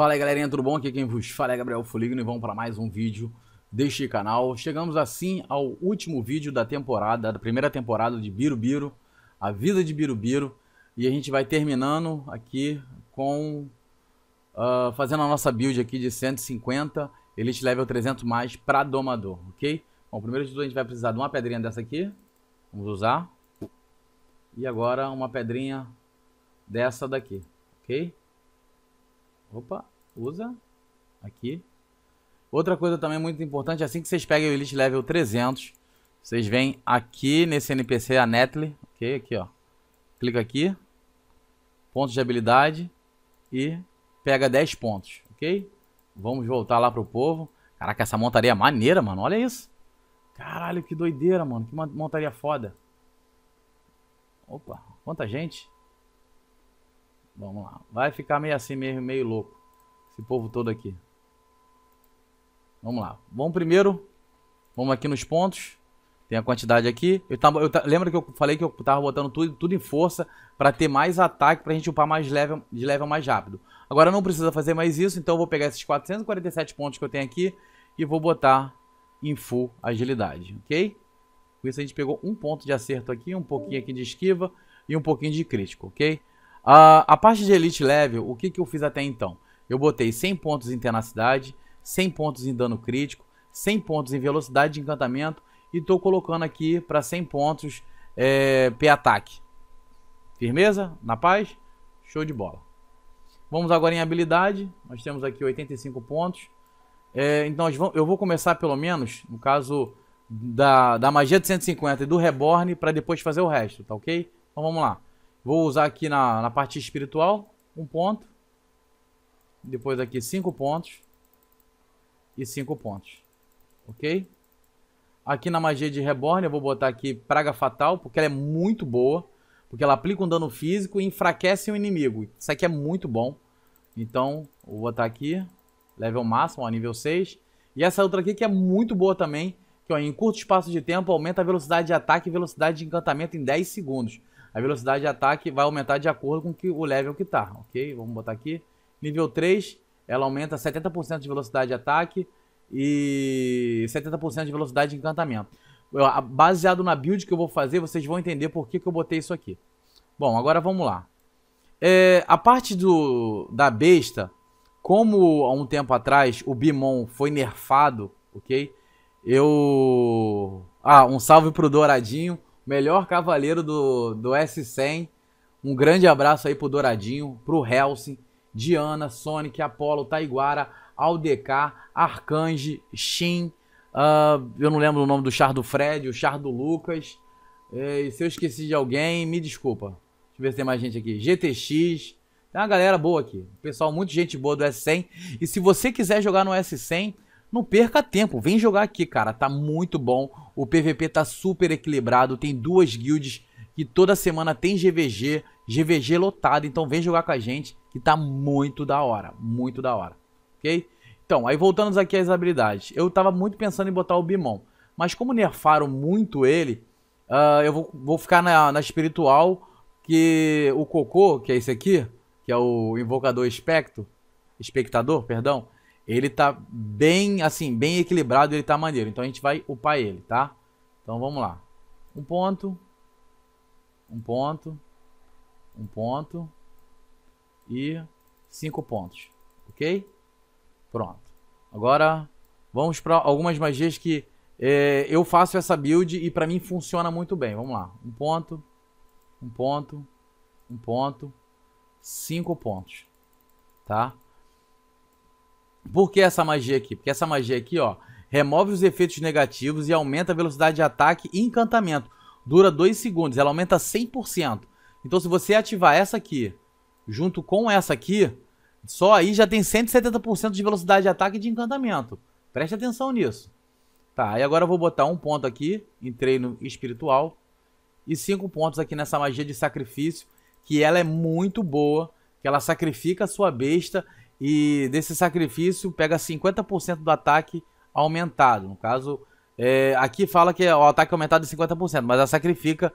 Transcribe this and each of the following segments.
Fala aí galerinha, tudo bom? Aqui quem vos fala é Gabriel Foligno e vamos para mais um vídeo deste canal. Chegamos assim ao último vídeo da temporada, da primeira temporada de Birubiru, a vida de Birubiru. E a gente vai terminando aqui com... Uh, fazendo a nossa build aqui de 150, Elite Level 300 mais para Domador, ok? Bom, primeiro de tudo a gente vai precisar de uma pedrinha dessa aqui, vamos usar. E agora uma pedrinha dessa daqui, ok? Opa, Usa. Aqui. Outra coisa também muito importante, assim que vocês peguem o Elite Level 300, vocês vêm aqui nesse NPC, a Netley, ok? Aqui, ó. Clica aqui. Pontos de habilidade. E pega 10 pontos, ok? Vamos voltar lá pro povo. Caraca, essa montaria é maneira, mano. Olha isso. Caralho, que doideira, mano. Que montaria foda. Opa, quanta gente. Vamos lá. Vai ficar meio assim mesmo, meio louco. Esse povo todo aqui. Vamos lá. Vamos primeiro. Vamos aqui nos pontos. Tem a quantidade aqui. Eu tava, eu lembro lembra que eu falei que eu tava botando tudo, tudo em força para ter mais ataque, pra gente upar mais level, de level mais rápido. Agora não precisa fazer mais isso, então eu vou pegar esses 447 pontos que eu tenho aqui e vou botar em full agilidade, ok? Com isso a gente pegou um ponto de acerto aqui, um pouquinho aqui de esquiva e um pouquinho de crítico, ok? Uh, a parte de Elite Level, o que, que eu fiz até então? Eu botei 100 pontos em tenacidade, 100 pontos em dano crítico, 100 pontos em velocidade de encantamento e estou colocando aqui para 100 pontos é, P-ataque. Firmeza? Na paz? Show de bola. Vamos agora em habilidade. Nós temos aqui 85 pontos. É, então eu vou começar pelo menos, no caso da, da magia de 150 e do reborn, para depois fazer o resto, tá ok? Então vamos lá. Vou usar aqui na, na parte espiritual, um ponto. Depois aqui 5 pontos. E 5 pontos. Ok? Aqui na magia de Reborn eu vou botar aqui Praga Fatal, porque ela é muito boa. Porque ela aplica um dano físico e enfraquece o um inimigo. Isso aqui é muito bom. Então, vou botar aqui. Level máximo, ó, nível 6. E essa outra aqui que é muito boa também. Que ó, em curto espaço de tempo aumenta a velocidade de ataque e velocidade de encantamento em 10 segundos. A velocidade de ataque vai aumentar de acordo com que, o level que tá, ok? Vamos botar aqui. Nível 3, ela aumenta 70% de velocidade de ataque e 70% de velocidade de encantamento. Eu, baseado na build que eu vou fazer, vocês vão entender por que, que eu botei isso aqui. Bom, agora vamos lá. É, a parte do, da besta, como há um tempo atrás o Bimon foi nerfado, ok? Eu... Ah, um salve pro Douradinho, melhor cavaleiro do, do S100. Um grande abraço aí pro Douradinho, pro Helsing Diana, Sonic, Apollo, Taiguara, Aldecar, Arcange, Shin, uh, eu não lembro o nome do char do Fred, o char do Lucas. E se eu esqueci de alguém, me desculpa. Deixa eu ver se tem mais gente aqui. GTX. Tem uma galera boa aqui. Pessoal, muita gente boa do S100. E se você quiser jogar no S100, não perca tempo. Vem jogar aqui, cara. Tá muito bom. O PVP tá super equilibrado. Tem duas guilds que toda semana tem GVG. GVG lotado. Então vem jogar com a gente que tá muito da hora, muito da hora, ok? Então, aí voltando aqui às habilidades, eu tava muito pensando em botar o Bimon, mas como nerfaram muito ele, uh, eu vou, vou ficar na, na, espiritual, que o Cocô, que é esse aqui, que é o Invocador Espectro, Espectador, perdão, ele tá bem, assim, bem equilibrado, ele tá maneiro, então a gente vai upar ele, tá? Então vamos lá, um ponto, um ponto, um ponto, e 5 pontos, ok? Pronto. Agora vamos para algumas magias que é, eu faço essa build e para mim funciona muito bem. Vamos lá, um ponto, um ponto, um ponto, cinco pontos, tá? Por que essa magia aqui? Porque essa magia aqui, ó, remove os efeitos negativos e aumenta a velocidade de ataque e encantamento. Dura 2 segundos, ela aumenta 100%. Então se você ativar essa aqui junto com essa aqui, só aí já tem 170% de velocidade de ataque e de encantamento. Preste atenção nisso. Tá, e agora eu vou botar um ponto aqui em treino espiritual e cinco pontos aqui nessa magia de sacrifício, que ela é muito boa, que ela sacrifica a sua besta e desse sacrifício pega 50% do ataque aumentado. No caso, é, aqui fala que é, o ataque aumentado é em 50%, mas ela sacrifica.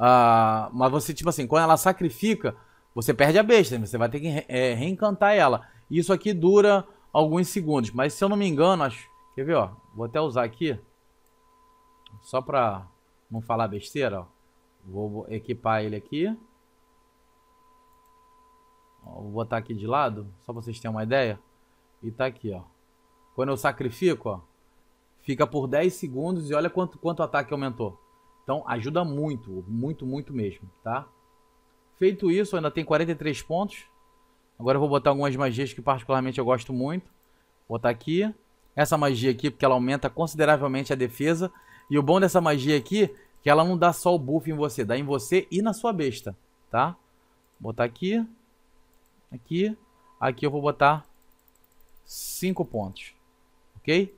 Uh, mas você, tipo assim, quando ela sacrifica, você perde a besta, você vai ter que é, reencantar ela. Isso aqui dura alguns segundos, mas se eu não me engano, acho... Quer ver, ó? Vou até usar aqui, só pra não falar besteira, ó. Vou equipar ele aqui. Ó, vou botar aqui de lado, só pra vocês terem uma ideia. E tá aqui, ó. Quando eu sacrifico, ó, fica por 10 segundos e olha quanto, quanto ataque aumentou. Então ajuda muito, muito, muito mesmo, tá? Feito isso, ainda tem 43 pontos. Agora eu vou botar algumas magias que particularmente eu gosto muito. Vou botar aqui. Essa magia aqui, porque ela aumenta consideravelmente a defesa. E o bom dessa magia aqui, que ela não dá só o buff em você. Dá em você e na sua besta, tá? Vou botar aqui. Aqui. Aqui eu vou botar 5 pontos. Ok?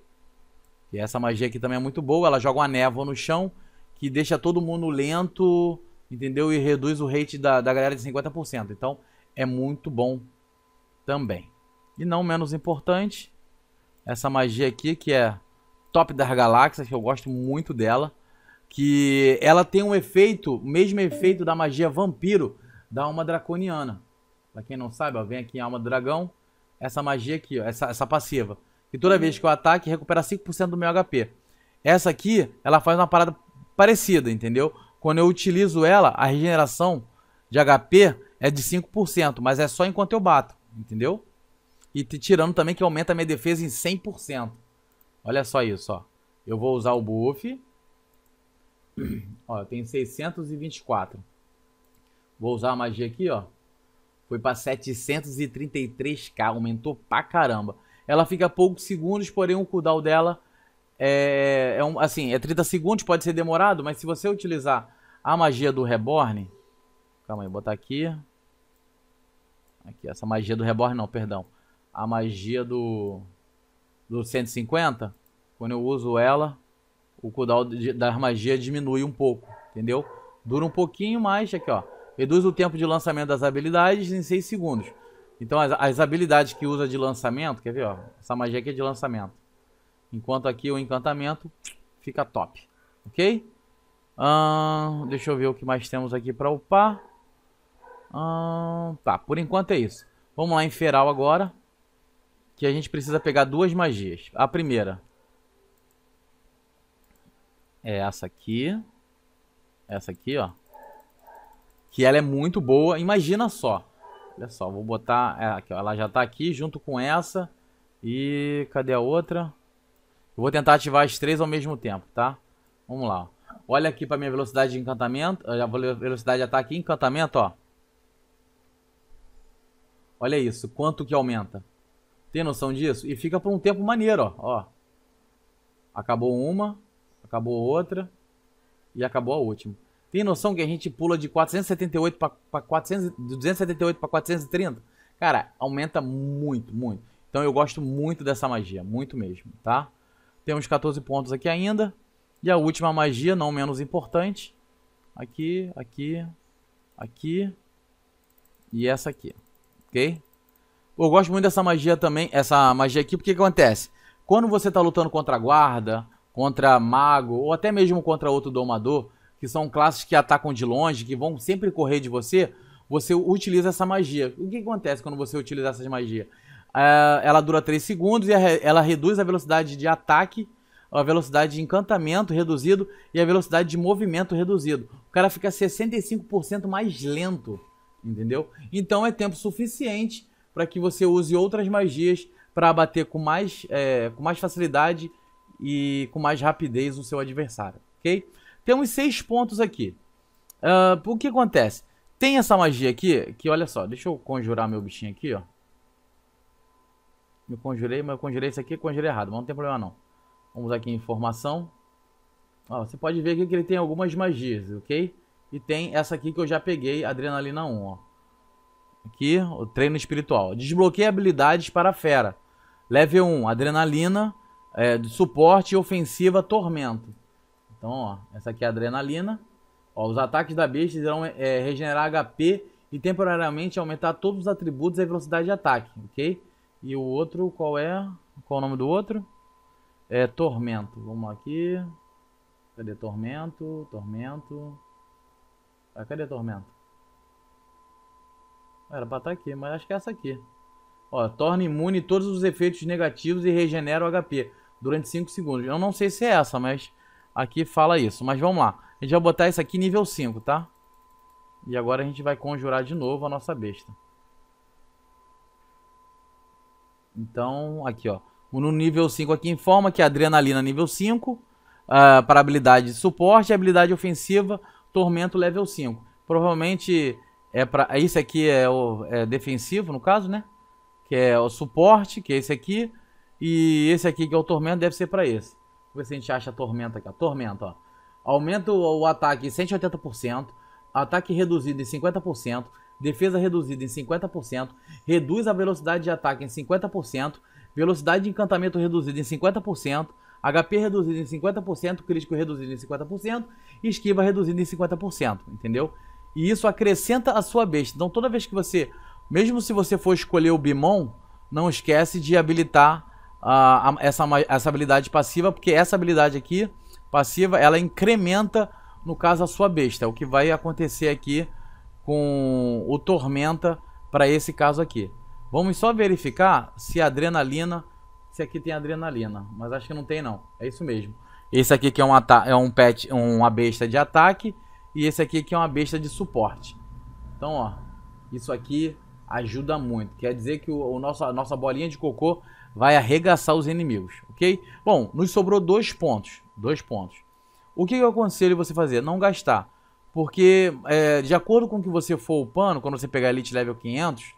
E essa magia aqui também é muito boa. Ela joga uma névoa no chão que deixa todo mundo lento entendeu? E reduz o rate da, da galera de 50%. Então é muito bom também. E não menos importante, essa magia aqui que é top das galáxias, que eu gosto muito dela, que ela tem um efeito, o mesmo efeito da magia vampiro da alma draconiana. Para quem não sabe, ó, vem aqui em alma do dragão, essa magia aqui, ó, essa, essa passiva. E toda vez que eu ataque, recupera 5% do meu HP. Essa aqui, ela faz uma parada parecida, entendeu? Quando eu utilizo ela, a regeneração de HP é de 5%, mas é só enquanto eu bato, entendeu? E tirando também que aumenta a minha defesa em 100%. Olha só isso, ó. Eu vou usar o buff. ó, eu tenho 624. Vou usar a magia aqui, ó. Foi para 733k, aumentou pra caramba. Ela fica poucos segundos, porém o cooldown dela é, é um, assim, é 30 segundos, pode ser demorado, mas se você utilizar a magia do Reborn, calma aí, vou botar aqui, aqui, essa magia do Reborn não, perdão, a magia do, do 150, quando eu uso ela, o cooldown da magia diminui um pouco, entendeu? Dura um pouquinho mais, aqui ó, reduz o tempo de lançamento das habilidades em 6 segundos. Então as, as habilidades que usa de lançamento, quer ver ó, essa magia aqui é de lançamento. Enquanto aqui o encantamento fica top, ok? deixa eu ver o que mais temos aqui para upar. tá, por enquanto é isso. Vamos lá em Feral agora. Que a gente precisa pegar duas magias. A primeira é essa aqui. Essa aqui, ó. Que ela é muito boa. Imagina só. Olha só, vou botar... É, aqui, ó, ela já tá aqui junto com essa. E cadê a outra? Eu vou tentar ativar as três ao mesmo tempo, tá? Vamos lá. Olha aqui para minha velocidade de encantamento. A velocidade de ataque e encantamento, ó. Olha isso, quanto que aumenta. Tem noção disso? E fica por um tempo maneiro, ó. ó. Acabou uma, acabou outra e acabou a última. Tem noção que a gente pula de 478 para 400, 278 para 430? Cara, aumenta muito, muito. Então eu gosto muito dessa magia, muito mesmo, tá? Temos 14 pontos aqui ainda. E a última magia, não menos importante. Aqui, aqui, aqui e essa aqui, ok? Eu gosto muito dessa magia também, essa magia aqui, porque o que acontece? Quando você está lutando contra guarda, contra mago, ou até mesmo contra outro domador, que são classes que atacam de longe, que vão sempre correr de você, você utiliza essa magia. O que acontece quando você utiliza essas magias? Ah, ela dura 3 segundos e ela reduz a velocidade de ataque, a velocidade de encantamento reduzido e a velocidade de movimento reduzido. O cara fica 65% mais lento, entendeu? Então é tempo suficiente para que você use outras magias para abater com mais, é, com mais facilidade e com mais rapidez o seu adversário, ok? Temos seis pontos aqui. Uh, o que acontece? Tem essa magia aqui, que olha só, deixa eu conjurar meu bichinho aqui, ó. Me conjurei, mas eu conjurei isso aqui conjurei errado, mas não tem problema não. Vamos aqui em informação. Ó, você pode ver aqui que ele tem algumas magias, ok? E tem essa aqui que eu já peguei, Adrenalina 1, ó. Aqui, o treino espiritual. Desbloqueia habilidades para a fera. Level 1, Adrenalina, é, de suporte ofensiva, Tormento. Então, ó, essa aqui é a Adrenalina. Ó, os ataques da besta irão é, regenerar HP e temporariamente aumentar todos os atributos e velocidade de ataque, ok? E o outro, qual é? Qual é o nome do outro? É Tormento. Vamos aqui. Cadê Tormento? Tormento. Ah, cadê Tormento? Era pra estar tá aqui, mas acho que é essa aqui. Ó, torna imune todos os efeitos negativos e regenera o HP durante 5 segundos. Eu não sei se é essa, mas aqui fala isso. Mas vamos lá. A gente vai botar isso aqui nível 5, tá? E agora a gente vai conjurar de novo a nossa besta. Então, aqui, ó. No nível 5 aqui informa que é adrenalina nível 5, uh, ah, para habilidade de suporte, habilidade ofensiva, tormento level 5. Provavelmente é para isso é aqui é o é defensivo no caso, né? Que é o suporte, que é esse aqui, e esse aqui que é o tormento deve ser para esse. Vamos ver se a gente acha tormento tormenta aqui, tormento tormenta, ó. Aumenta o, o ataque em 180%, ataque reduzido em 50%, defesa reduzida em 50%, reduz a velocidade de ataque em 50%, velocidade de encantamento reduzida em 50%, HP reduzido em 50%, crítico reduzido em 50% e esquiva reduzida em 50%, entendeu? E isso acrescenta a sua besta. Então toda vez que você, mesmo se você for escolher o Bimon, não esquece de habilitar uh, essa, essa habilidade passiva, porque essa habilidade aqui, passiva, ela incrementa, no caso, a sua besta. É o que vai acontecer aqui com o Tormenta para esse caso aqui. Vamos só verificar se a adrenalina, se aqui tem adrenalina, mas acho que não tem não. É isso mesmo. Esse aqui que é um é um pet, uma besta de ataque e esse aqui que é uma besta de suporte. Então, ó, isso aqui ajuda muito. Quer dizer que o, o nosso, a nossa bolinha de cocô vai arregaçar os inimigos, ok? Bom, nos sobrou dois pontos, dois pontos. O que eu aconselho você fazer? Não gastar porque, é, de acordo com o que você for upando, quando você pegar Elite Level 500,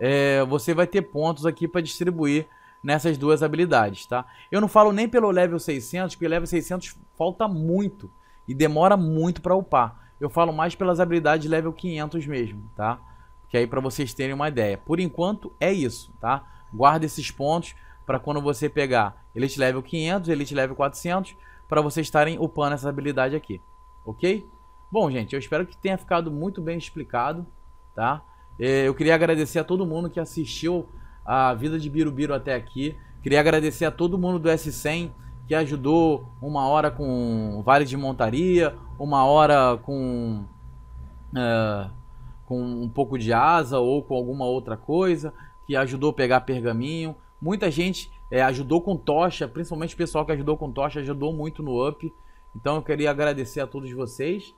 é, você vai ter pontos aqui para distribuir nessas duas habilidades, tá? Eu não falo nem pelo level 600, porque level 600 falta muito e demora muito para upar. Eu falo mais pelas habilidades level 500 mesmo, tá? Que aí para vocês terem uma ideia. Por enquanto é isso, tá? Guarda esses pontos para quando você pegar Elite level 500, Elite level 400, para vocês estarem upando essa habilidade aqui, OK? Bom, gente, eu espero que tenha ficado muito bem explicado, tá? É, eu queria agradecer a todo mundo que assistiu a Vida de Birubiru até aqui. Queria agradecer a todo mundo do S100 que ajudou uma hora com Vale de Montaria, uma hora com, é, com um pouco de asa ou com alguma outra coisa, que ajudou a pegar pergaminho. Muita gente é, ajudou com tocha, principalmente o pessoal que ajudou com tocha, ajudou muito no up. Então eu queria agradecer a todos vocês.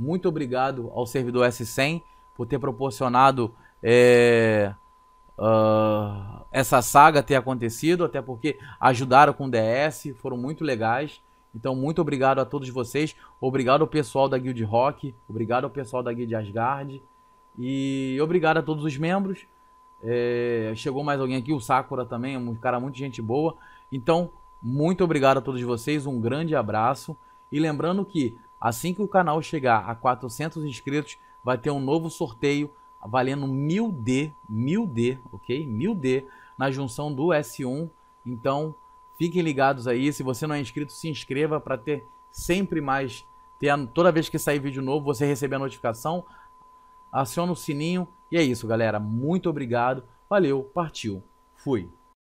Muito obrigado ao servidor S100 por ter proporcionado é, uh, essa saga ter acontecido, até porque ajudaram com DS, foram muito legais. Então, muito obrigado a todos vocês. Obrigado ao pessoal da Guild Rock. Obrigado ao pessoal da Guild Asgard. E obrigado a todos os membros. É, chegou mais alguém aqui, o Sakura também, um cara muito gente boa. Então, muito obrigado a todos vocês. Um grande abraço. E lembrando que Assim que o canal chegar a 400 inscritos, vai ter um novo sorteio valendo 1000D, 1000D, ok? 1000D na junção do S1. Então, fiquem ligados aí. Se você não é inscrito, se inscreva para ter sempre mais. Ter a, toda vez que sair vídeo novo, você receber a notificação. Aciona o sininho. E é isso, galera. Muito obrigado. Valeu, partiu. Fui.